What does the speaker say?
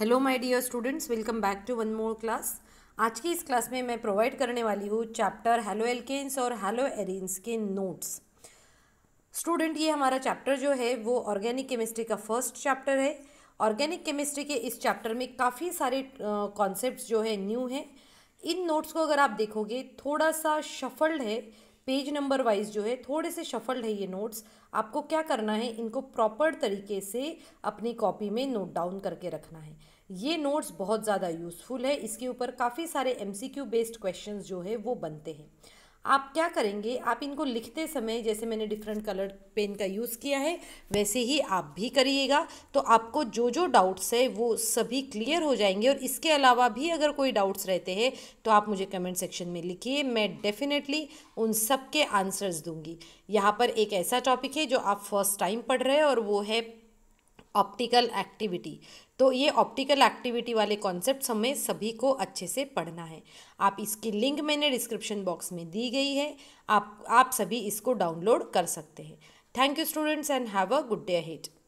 hello my dear students welcome back to one more class आज की इस class में मैं प्रोवाइड करने वाली हूँ चैप्टर हेलो एल्केन्स और हेलो एरिन्स के नोट्स स्टूडेंट ये हमारा चैप्टर जो है वो ऑर्गेनिक केमिस्ट्री का फर्स्ट चैप्टर है ऑर्गेनिक केमिस्ट्री के इस चैप्टर में काफ़ी सारे कॉन्सेप्ट जो है न्यू हैं इन नोट्स को अगर आप देखोगे थोड़ा सा शफल्ड है पेज नंबर वाइज जो है थोड़े से शफल्ड है ये नोट्स आपको क्या करना है इनको प्रॉपर तरीके से अपनी कॉपी में नोट डाउन करके रखना है ये नोट्स बहुत ज़्यादा यूज़फुल है इसके ऊपर काफ़ी सारे एमसीक्यू बेस्ड क्वेश्चंस जो है वो बनते हैं आप क्या करेंगे आप इनको लिखते समय जैसे मैंने डिफरेंट कलर पेन का यूज़ किया है वैसे ही आप भी करिएगा तो आपको जो जो डाउट्स है वो सभी क्लियर हो जाएंगे और इसके अलावा भी अगर कोई डाउट्स रहते हैं तो आप मुझे कमेंट सेक्शन में लिखिए मैं डेफिनेटली उन सब के आंसर्स दूंगी यहाँ पर एक ऐसा टॉपिक है जो आप फर्स्ट टाइम पढ़ रहे हैं और वो है ऑप्टिकल एक्टिविटी तो ये ऑप्टिकल एक्टिविटी वाले कॉन्सेप्ट हमें सभी को अच्छे से पढ़ना है आप इसकी लिंक मैंने डिस्क्रिप्शन बॉक्स में दी गई है आप आप सभी इसको डाउनलोड कर सकते हैं thank you students and have a good day hate